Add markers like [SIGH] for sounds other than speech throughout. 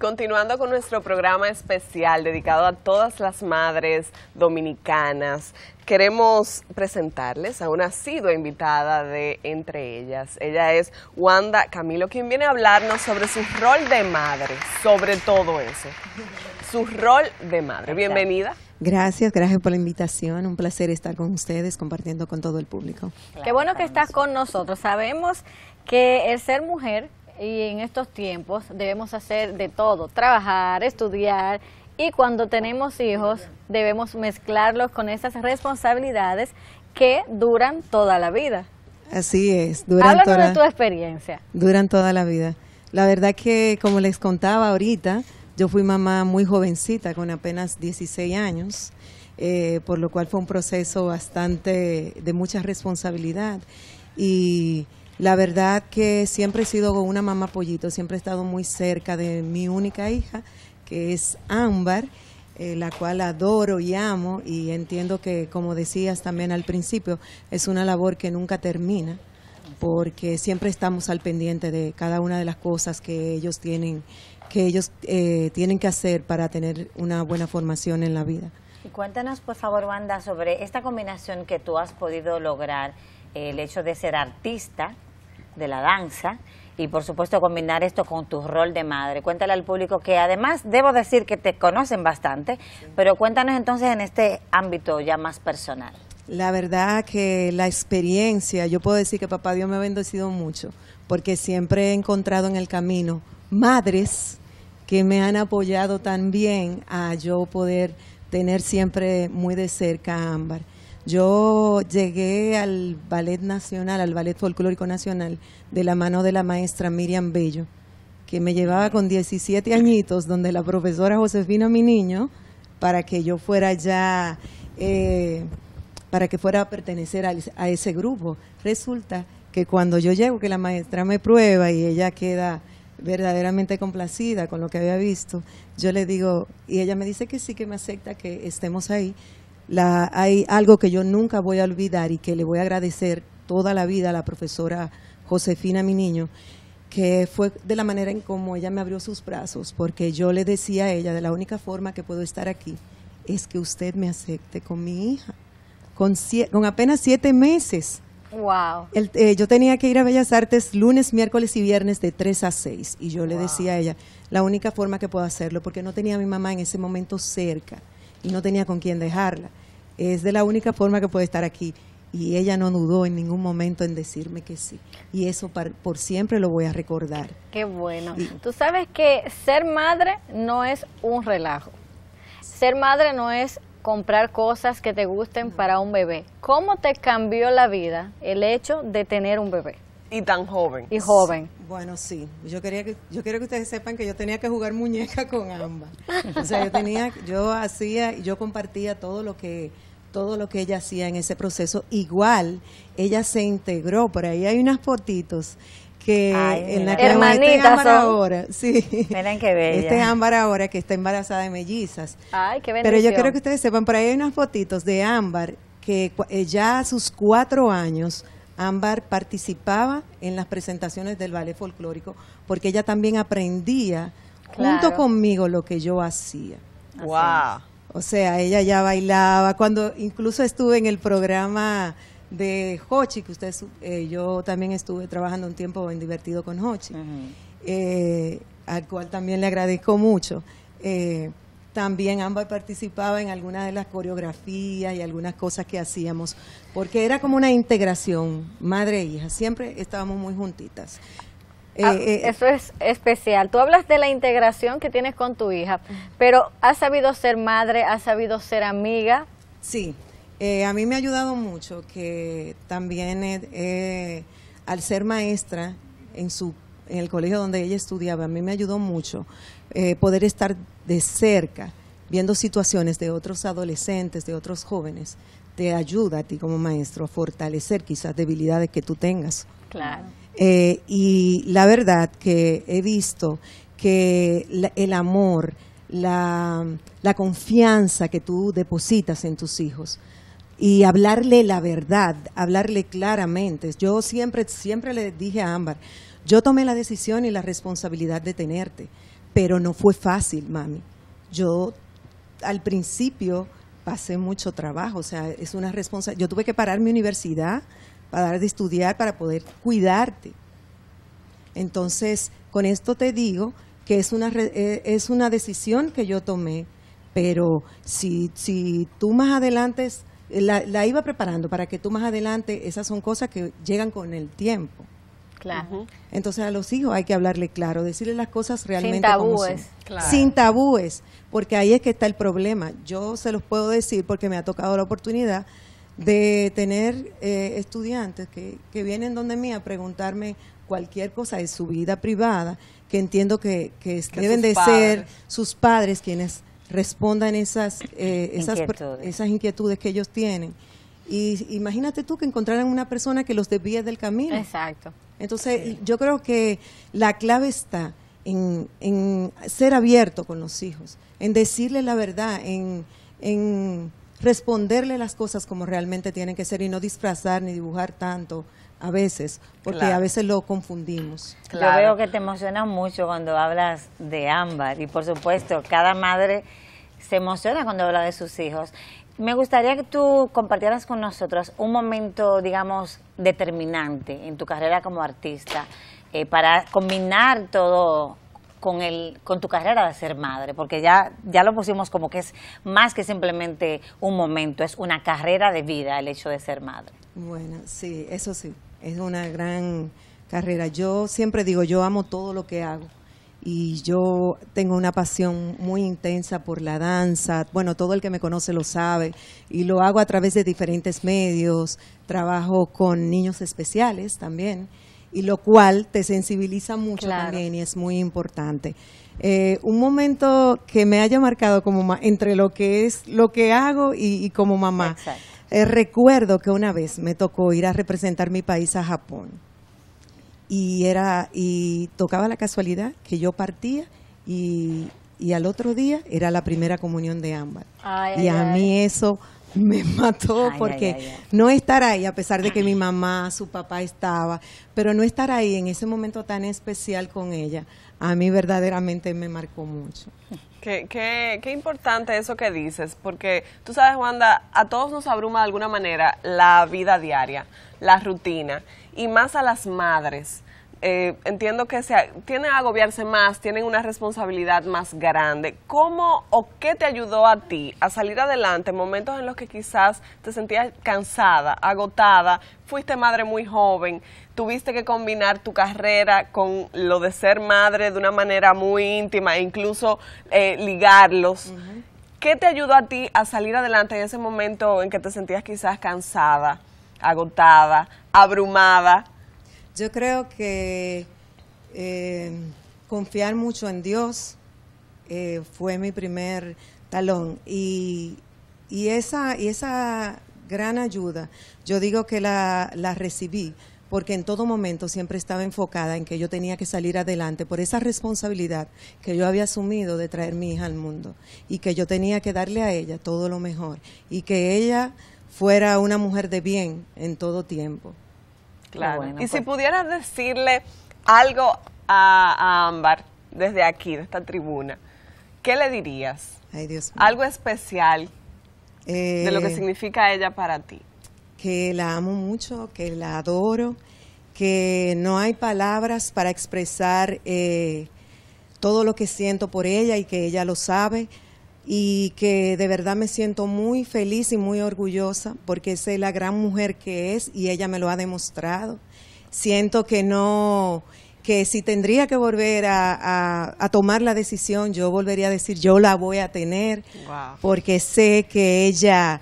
continuando con nuestro programa especial dedicado a todas las madres dominicanas, queremos presentarles a una sido invitada de entre ellas. Ella es Wanda Camilo, quien viene a hablarnos sobre su rol de madre, sobre todo eso. Su rol de madre. Bienvenida. Gracias, gracias por la invitación. Un placer estar con ustedes compartiendo con todo el público. Qué bueno que estás con nosotros. Sabemos que el ser mujer y en estos tiempos debemos hacer de todo, trabajar, estudiar y cuando tenemos hijos debemos mezclarlos con esas responsabilidades que duran toda la vida. Así es, duran Háblanos toda, de tu experiencia. Duran toda la vida. La verdad que como les contaba ahorita, yo fui mamá muy jovencita, con apenas 16 años, eh, por lo cual fue un proceso bastante de mucha responsabilidad y la verdad que siempre he sido una mamá pollito, siempre he estado muy cerca de mi única hija, que es Ámbar, eh, la cual adoro y amo y entiendo que, como decías también al principio, es una labor que nunca termina porque siempre estamos al pendiente de cada una de las cosas que ellos tienen que ellos eh, tienen que hacer para tener una buena formación en la vida. Y cuéntanos, por favor, Wanda, sobre esta combinación que tú has podido lograr, el hecho de ser artista, de la danza y por supuesto combinar esto con tu rol de madre. Cuéntale al público que además debo decir que te conocen bastante, pero cuéntanos entonces en este ámbito ya más personal. La verdad que la experiencia, yo puedo decir que papá Dios me ha bendecido mucho, porque siempre he encontrado en el camino madres que me han apoyado también a yo poder tener siempre muy de cerca a Ámbar. Yo llegué al Ballet Nacional, al Ballet Folclórico Nacional, de la mano de la maestra Miriam Bello, que me llevaba con 17 añitos, donde la profesora Josefina, mi niño, para que yo fuera ya, eh, para que fuera a pertenecer a ese grupo. Resulta que cuando yo llego, que la maestra me prueba y ella queda verdaderamente complacida con lo que había visto, yo le digo, y ella me dice que sí, que me acepta que estemos ahí hay algo que yo nunca voy a olvidar y que le voy a agradecer toda la vida a la profesora Josefina, mi niño, que fue de la manera en como ella me abrió sus brazos, porque yo le decía a ella, de la única forma que puedo estar aquí es que usted me acepte con mi hija, con, apenas siete meses. Wow. Eh, yo tenía que ir a Bellas Artes lunes, miércoles y viernes de 3 a seis, y yo le decía a ella, la única forma que puedo hacerlo, porque no tenía a mi mamá en ese momento cerca y no tenía con quién dejarla. Es de la única forma que puede estar aquí. Y ella no dudó en ningún momento en decirme que sí. Y eso por siempre lo voy a recordar. Qué bueno. Tú sabes que ser madre no es un relajo. Ser madre no es comprar cosas que te gusten para un bebé. ¿Cómo te cambió la vida el hecho de tener un bebé? Y tan joven. Y joven. Bueno, sí. Yo quería que yo quiero que ustedes sepan que yo tenía que jugar muñeca con ambas. O sea, yo tenía yo hacía yo compartía todo lo que todo lo que ella hacía en ese proceso. Igual ella se integró, por ahí hay unas fotitos que en la que este es Ámbar ahora, sí. Miren qué bella. Este Ámbar ahora que está embarazada de mellizas. Ay, qué bendición. Pero yo quiero que ustedes sepan, por ahí hay unas fotitos de Ámbar que eh, ya a sus cuatro años Ámbar participaba en las presentaciones del ballet folclórico porque ella también aprendía junto conmigo lo que yo hacía. Wow. O sea, ella ya bailaba. Cuando incluso estuve en el programa de Hochi, que usted, eh, yo también estuve trabajando un tiempo en Divertido con Hochi, eh, al cual también le agradezco mucho. Eh, también ambas participaba en algunas de las coreografías y algunas cosas que hacíamos, porque era como una integración, madre e hija, siempre estábamos muy juntitas. Ah, eh, eh, eso es especial. Tú hablas de la integración que tienes con tu hija, pero ¿has sabido ser madre? ¿Has sabido ser amiga? Sí, eh, a mí me ha ayudado mucho que también al ser maestra en su en el colegio donde ella estudiaba, a mí me ayudó mucho eh, poder estar de cerca viendo situaciones de otros adolescentes, de otros jóvenes, te ayuda a ti como maestro a fortalecer quizás debilidades que tú tengas. Claro. Eh, y la verdad que he visto que el amor, la, confianza que tú depositas en tus hijos y hablarle la verdad, hablarle claramente. Yo siempre, siempre le dije a Ámbar, yo tomé la decisión y la responsabilidad de tenerte, pero no fue fácil, mami. Yo al principio pasé mucho trabajo, o sea, es una responsabilidad. Yo tuve que parar mi universidad para dar de estudiar, para poder cuidarte. Entonces, con esto te digo que es una, eh, es una decisión que yo tomé, pero si, si tú más adelante, la, la iba preparando para que tú más adelante, esas son cosas que llegan con el tiempo. Entonces a los hijos hay que hablarle claro, decirle las cosas realmente Sin tabúes. Sin tabúes, porque ahí es que está el problema. Yo se los puedo decir porque me ha tocado la oportunidad de tener eh, estudiantes que, que, vienen donde mí a preguntarme cualquier cosa de su vida privada, que entiendo que, deben de ser sus padres quienes respondan esas, eh, esas, esas inquietudes que ellos tienen. Y imagínate tú que encontraran una persona que los desvíe del camino. Exacto. Entonces, yo creo que la clave está en, ser abierto con los hijos, en decirle la verdad, en, responderle las cosas como realmente tienen que ser y no disfrazar ni dibujar tanto a veces, porque a veces lo confundimos. Yo veo que te emociona mucho cuando hablas de Ámbar y por supuesto cada madre se emociona cuando habla de sus hijos me gustaría que tú compartieras con nosotros un momento, digamos, determinante en tu carrera como artista eh, para combinar todo con, el, con tu carrera de ser madre, porque ya, ya lo pusimos como que es más que simplemente un momento, es una carrera de vida el hecho de ser madre. Bueno, sí, eso sí, es una gran carrera. Yo siempre digo, yo amo todo lo que hago y yo tengo una pasión muy intensa por la danza. Bueno, todo el que me conoce lo sabe y lo hago a través de diferentes medios. Trabajo con niños especiales también y lo cual te sensibiliza mucho también y es muy importante. Eh, un momento que me haya marcado como entre lo que es lo que hago y, como mamá. Eh, recuerdo que una vez me tocó ir a representar mi país a Japón y era y tocaba la casualidad que yo partía y, al otro día era la primera comunión de ámbar. y a mí eso me [LAUGHS] mató porque no estar ahí, a pesar de que mi mamá, su papá estaba, pero no estar ahí en ese momento tan especial con ella, a mí verdaderamente me marcó mucho. Qué, qué, qué, importante eso que dices, porque tú sabes, Wanda, a todos nos abruma de alguna manera la vida diaria, la rutina y más a las madres. Eh, entiendo que se, tienen a agobiarse más, tienen una responsabilidad más grande. ¿Cómo o qué te ayudó a ti a salir adelante en momentos en los que quizás te sentías cansada, agotada, fuiste madre muy joven, tuviste que combinar tu carrera con lo de ser madre de una manera muy íntima e incluso eh, ligarlos? ¿Qué te ayudó a ti a salir adelante en ese momento en que te sentías quizás cansada, agotada, abrumada? Yo creo que eh, confiar mucho en Dios eh, fue mi primer talón y, y, esa, y esa gran ayuda, yo digo que la, la recibí porque en todo momento siempre estaba enfocada en que yo tenía que salir adelante por esa responsabilidad que yo había asumido de traer mi hija al mundo y que yo tenía que darle a ella todo lo mejor y que ella fuera una mujer de bien en todo tiempo. y si pues. pudieras decirle algo a, Ámbar desde aquí, de esta tribuna, ¿qué le dirías? Ay, Dios mío. Algo especial de lo que eh, significa ella para ti. Que la amo mucho, que la adoro, que no hay palabras para expresar eh, todo lo que siento por ella y que ella lo sabe y que de verdad me siento muy feliz y muy orgullosa porque sé la gran mujer que es y ella me lo ha demostrado. Siento que no, que si tendría que volver a, tomar la decisión, yo volvería a decir, yo la voy a tener, porque sé que ella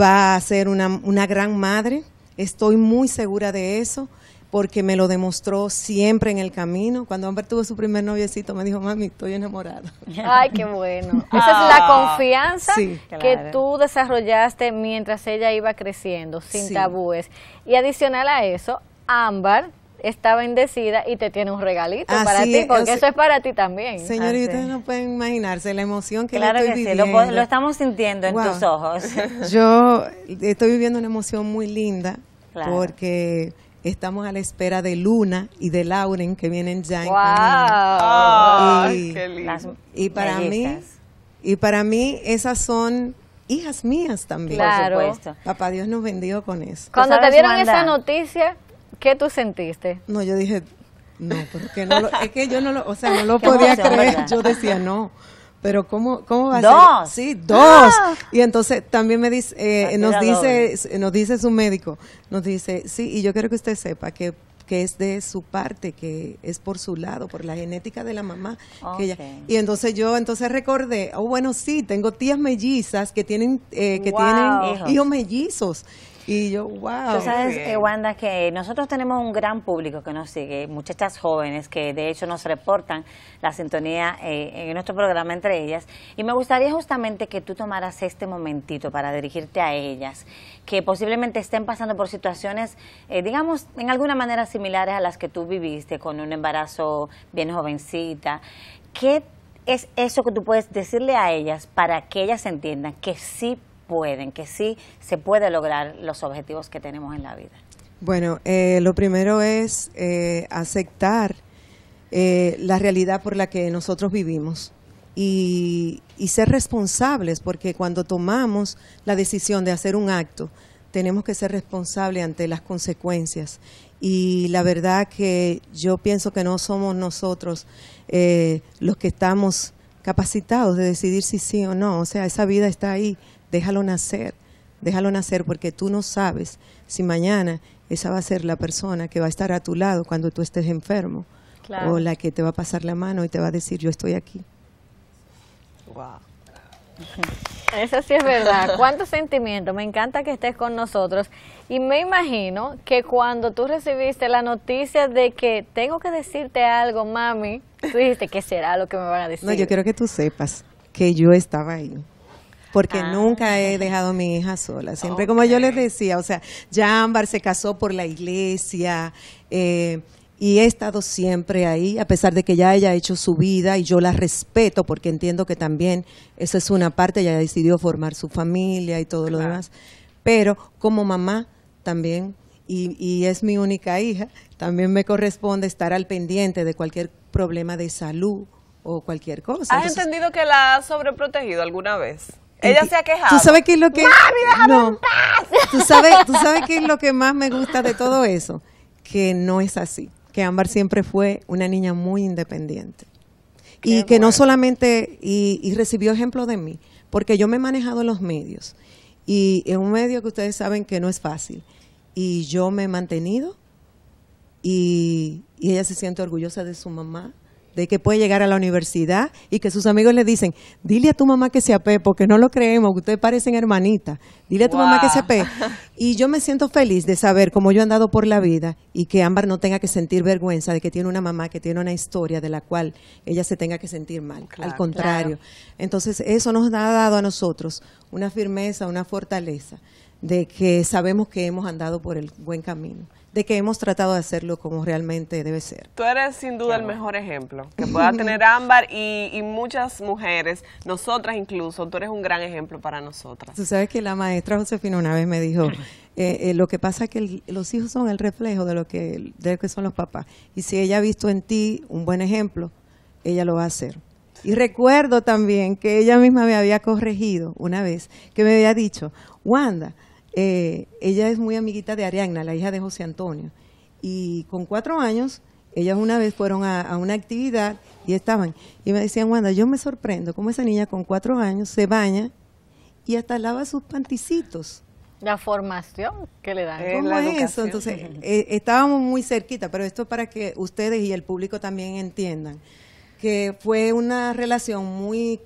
va a ser una, una gran madre, estoy muy segura de eso porque me lo demostró siempre en el camino. Cuando Amber tuvo su primer noviecito, me dijo, mami, estoy enamorada. [LAUGHS] Ay, qué bueno. Esa es la ah. confianza que tú desarrollaste mientras ella iba creciendo, sin tabúes. Y adicional a eso, Ámbar está bendecida y te tiene un regalito para ti, porque eso es para ti también. Señorita, ustedes no pueden imaginarse la emoción que estoy viviendo. lo, estamos sintiendo en tus ojos. [LAUGHS] Yo estoy viviendo una emoción muy linda, porque Estamos a la espera de Luna y de Lauren, que vienen ya y, para mí, y para mí esas son hijas mías también. Claro. Papá Dios nos bendijo con eso. Cuando te dieron esa noticia, ¿qué tú sentiste? No, yo dije, no, porque no es que yo no lo, o sea, no lo podía creer. Yo decía, no pero ¿cómo, cómo va a ser? Sí, dos. Ah. Y entonces también me eh, ah, dice, nos, dice, nos dice su médico, nos dice, sí, y yo quiero que usted sepa que que es de su parte, que es por su lado, por la genética de la mamá. y entonces yo entonces recordé, oh bueno, sí, tengo tías mellizas que tienen, eh, que tienen hijos mellizos. Y yo, wow. Tú sabes, eh, Wanda, que nosotros tenemos un gran público que nos sigue, muchachas jóvenes que de hecho nos reportan la sintonía eh, en nuestro programa entre ellas. Y me gustaría justamente que tú tomaras este momentito para dirigirte a ellas, que posiblemente estén pasando por situaciones, eh, digamos, en alguna manera similares a las que tú viviste, con un embarazo bien jovencita. ¿Qué es eso que tú puedes decirle a ellas para que ellas entiendan que sí pueden, que sí se puede lograr los objetivos que tenemos en la vida? Bueno, eh, lo primero es eh, aceptar eh, la realidad por la que nosotros vivimos y, ser responsables, porque cuando tomamos la decisión de hacer un acto, tenemos que ser responsables ante las consecuencias y la verdad que yo pienso que no somos nosotros los que estamos capacitados de decidir si sí o no, o sea, esa vida está ahí, déjalo nacer, déjalo nacer porque tú no sabes si mañana esa va a ser la persona que va a estar a tu lado cuando tú estés enfermo o la que te va a pasar la mano y te va a decir yo estoy aquí. Wow. [LAUGHS] Eso sí es verdad. ¿Cuántos sentimientos? Me encanta que estés con nosotros. Y me imagino que cuando tú recibiste la noticia de que tengo que decirte algo, mami, tú dijiste, ¿qué será lo que me van a decir? No, yo quiero que tú sepas que yo estaba ahí porque ah, nunca he dejado a mi hija sola. Siempre como yo les decía, o sea, ya Ámbar se casó por la iglesia. Eh, y he estado siempre ahí, a pesar de que ya haya hecho su vida y yo la respeto porque entiendo que también eso es una parte, ella decidió formar su familia y todo lo demás, pero como mamá también, y, es mi única hija, también me corresponde estar al pendiente de cualquier problema de salud o cualquier cosa. ¿Has entendido que la ha sobreprotegido alguna vez? Ella se ha quejado. ¿Tú sabes qué es lo que.? no. ¿Tú sabes, ¿Tú sabes qué es lo que más me gusta de todo eso? Que no es así. Que Ámbar siempre fue una niña muy independiente. y que no solamente. Y, recibió ejemplo de mí. Porque yo me he manejado en los medios. Y en un medio que ustedes saben que no es fácil. Y yo me he mantenido. Y, y ella se siente orgullosa de su mamá de que puede llegar a la universidad y que sus amigos le dicen, dile a tu mamá que se ape porque no lo creemos, que ustedes parecen hermanitas, dile a tu mamá que se ape Y yo me siento feliz de saber cómo yo he andado por la vida y que Ámbar no tenga que sentir vergüenza de que tiene una mamá que tiene una historia de la cual ella se tenga que sentir mal, al contrario. Entonces eso nos ha dado a nosotros una firmeza, una fortaleza de que sabemos que hemos andado por el buen camino, de que hemos tratado de hacerlo como realmente debe ser. Tú eres sin duda el mejor ejemplo que pueda tener [LAUGHS] Ámbar y, muchas mujeres, nosotras incluso, tú eres un gran ejemplo para nosotras. Tú sabes que la maestra Josefina una vez me dijo, eh, eh, lo que pasa es que los hijos son el reflejo de de lo que son los papás, y si ella ha visto en ti un buen ejemplo, ella lo va a hacer. Y recuerdo también que ella misma me había corregido una vez, que me había dicho, Wanda, eh, ella es muy amiguita de Arianna, la hija de José Antonio, y con cuatro años, ellas una vez fueron a, una actividad y estaban, y me decían, Wanda, yo me sorprendo cómo esa niña con cuatro años se baña y hasta lava sus panticitos. La formación que le dan. Eh, ¿Cómo es eso? Entonces, eh, estábamos muy cerquita, pero esto para que ustedes y el público también entiendan que fue una relación muy,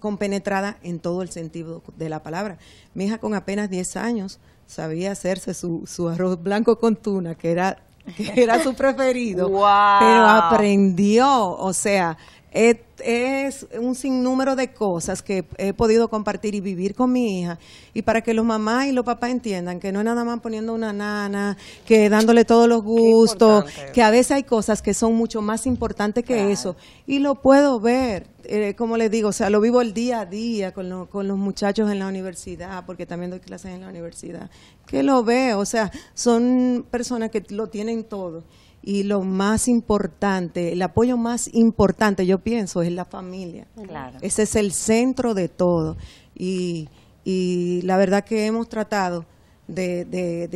compenetrada en todo el sentido de la palabra. Mi hija con apenas 10 años sabía hacerse su, arroz blanco con tuna, que era que era su preferido, wow. [LAUGHS] pero aprendió, o sea, es un sinnúmero de cosas que he podido compartir y vivir con mi hija. Y para que los mamás y los papás entiendan que no es nada más poniendo una nana, que dándole todos los gustos, que a veces hay cosas que son mucho más importantes que eso. Y lo puedo ver, eh, como les digo, o sea, lo vivo el día a día con, lo, con los muchachos en la universidad, porque también doy clases en la universidad, que lo veo, o sea, son personas que lo tienen todo y lo más importante, el apoyo más importante, yo pienso, es la familia. Claro. Ese es el centro de todo. Y, la verdad que hemos tratado de,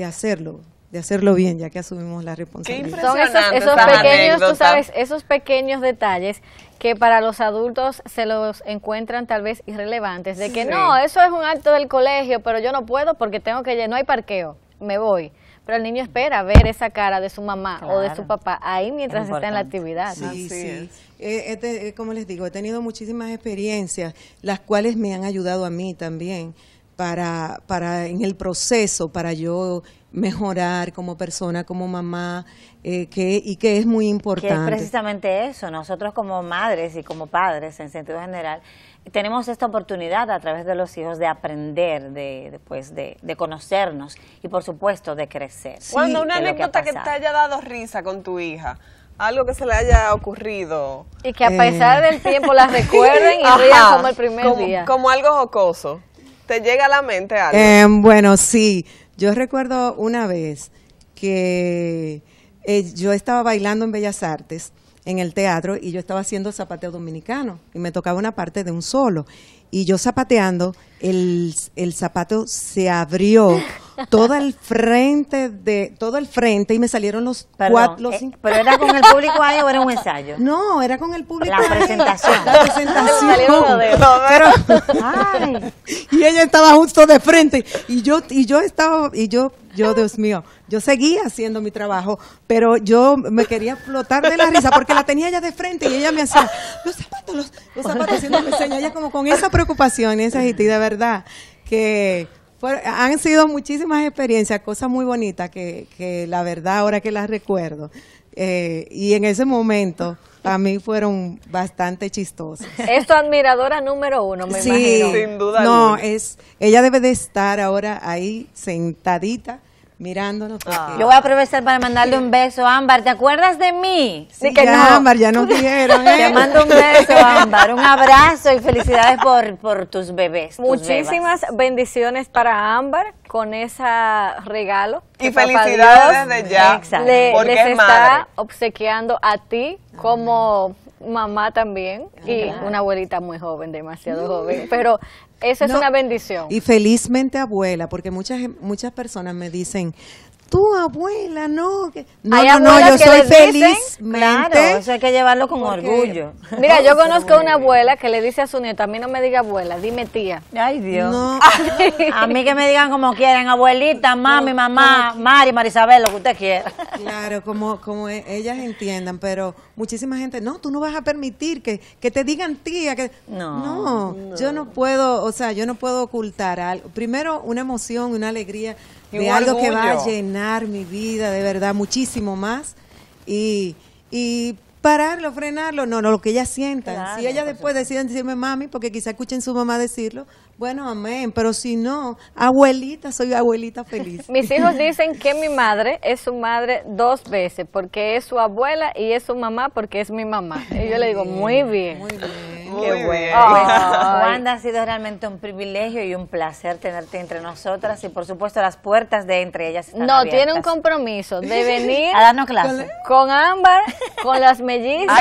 hacerlo de hacerlo bien, ya que asumimos la responsabilidad. Son esos, pequeños, tú sabes, esos pequeños detalles que para los adultos se los encuentran tal vez irrelevantes, de que no, eso es un acto del colegio, pero yo no puedo porque tengo que, no hay parqueo, me voy. Pero el niño espera ver esa cara de su mamá o de su papá ahí mientras está en la actividad. Sí, sí. Eh, este, eh, como les digo, he tenido muchísimas experiencias, las cuales me han ayudado a mí también para, para en el proceso, para yo mejorar como persona, como mamá, eh, que, y que es muy importante. es precisamente eso, nosotros como madres y como padres en sentido general, tenemos esta oportunidad a través de los hijos de aprender, de, pues, de, conocernos y por supuesto de crecer. Cuando una anécdota que, te haya dado risa con tu hija, algo que se le haya ocurrido. Y que a pesar eh, del tiempo las [LAUGHS] recuerden y rían como el primer día. Como algo jocoso. ¿Te llega a la mente algo? Em, bueno, sí. Yo recuerdo una vez que eh, yo estaba bailando en Bellas Artes, en el teatro, y yo estaba haciendo zapateo dominicano, y me tocaba una parte de un solo. Y yo zapateando, el, el zapato se abrió. [LAUGHS] todo el frente de todo el frente y me salieron los cuatro los cinco eh, pero era con el público ahí o era un ensayo [LAUGHS] no era con el público la presentación la presentación [LAUGHS] [LAUGHS] ay. y ella estaba justo de frente y yo y yo estaba y yo yo Dios mío yo seguía haciendo mi trabajo pero yo me quería flotar de la risa porque la tenía ella de frente y ella me hacía los zapatos los, los zapatos haciéndome señas ella como con esa preocupación esa y de verdad que han sido muchísimas experiencias, cosas muy bonitas que, la verdad ahora que las recuerdo. Eh, y en ese momento a mí fueron bastante chistosas. Es tu admiradora número uno, me sí, Sin duda. No, es, ella debe de estar ahora ahí sentadita mirándonos. Ah. Yo voy a aprovechar para mandarle un beso a Ámbar. ¿Te acuerdas de mí? Sí, que ya, no. Ámbar, ya nos [LAUGHS] dijeron. ¿eh? Te mando un beso, Ámbar. Un abrazo y felicidades por, por tus bebés. Muchísimas bendiciones para Ámbar con ese regalo. Y felicidades desde ya. porque les está obsequiando a ti como mamá también y una abuelita muy joven, demasiado mm. joven, pero esa es una bendición. Y felizmente abuela, porque muchas muchas personas me dicen, tu abuela, no. No, no, yo soy feliz. Claro, eso hay que llevarlo con orgullo. [LAUGHS] Mira, yo conozco a una abuela que le dice a su nieto, a mí no me diga abuela, dime tía. Ay, Dios. [LAUGHS] a mí que me digan como quieran, abuelita, mami, mamá, Mari, Marisabel, lo que usted quiera. [LAUGHS] Claro, como, como e-, ellas entiendan, pero muchísima gente, no, tú no vas a permitir que, te digan tía. que no, yo no puedo, o sea, yo no puedo ocultar algo. Primero, una emoción, una alegría de algo que va a llenar mi vida de verdad muchísimo más y, y pararlo, frenarlo, no, no, lo que ella sienta si ella después decide decirme mami, porque quizá escuchen su mamá decirlo, bueno, amén, pero si no, abuelita, soy abuelita feliz. [LAUGHS] Mis hijos [LAUGHS] dicen que mi madre es su madre dos veces, porque es su abuela y es su mamá porque es mi mamá. Y yo le digo, muy bien. Muy bien. Qué bueno. [LAUGHS] Wanda, ha sido realmente un privilegio y un placer tenerte entre nosotras y por supuesto las puertas de entre ellas. no, tiene un compromiso de venir a darnos clases con Ámbar, con las mellizas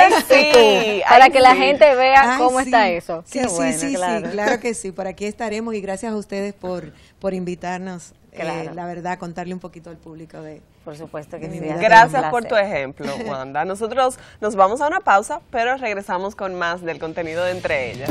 para que la gente vea cómo está eso. Sí, sí, claro. sí, claro que sí, para quien estaremos y gracias a ustedes por, por invitarnos, eh, la verdad, contarle un poquito al público de... Por supuesto que Gracias por tu ejemplo, [LAUGHS] Wanda. Nosotros nos vamos a una pausa, pero regresamos con más del contenido de Entre Ellas.